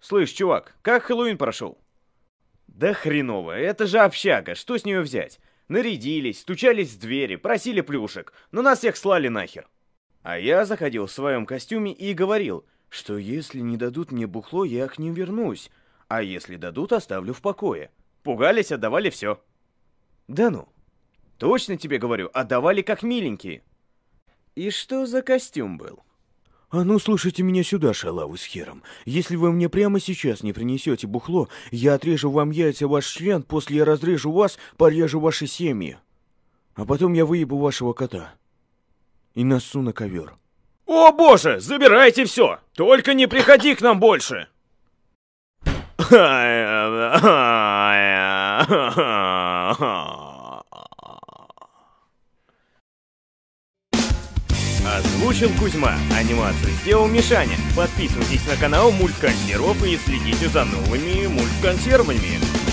Слышь, чувак, как Хэллоуин прошел? Да хреново, это же общага, что с нее взять? Нарядились, стучались в двери, просили плюшек, но нас всех слали нахер. А я заходил в своем костюме и говорил, что если не дадут мне бухло, я к ним вернусь, а если дадут, оставлю в покое. Пугались, отдавали все. Да ну. Точно тебе говорю, отдавали как миленькие. И что за костюм был? «А ну, слушайте меня сюда, шалавы с хером. Если вы мне прямо сейчас не принесете бухло, я отрежу вам яйца ваш член, после я разрежу вас, порежу ваши семьи. А потом я выебу вашего кота и носу на ковер». «О боже, забирайте все! Только не приходи к нам больше!» Ha ha ha ha ha! Озвучил Кузьма, анимацию сделал Мишаня. Подписывайтесь на канал Мультконсервов и следите за новыми мультконсервами.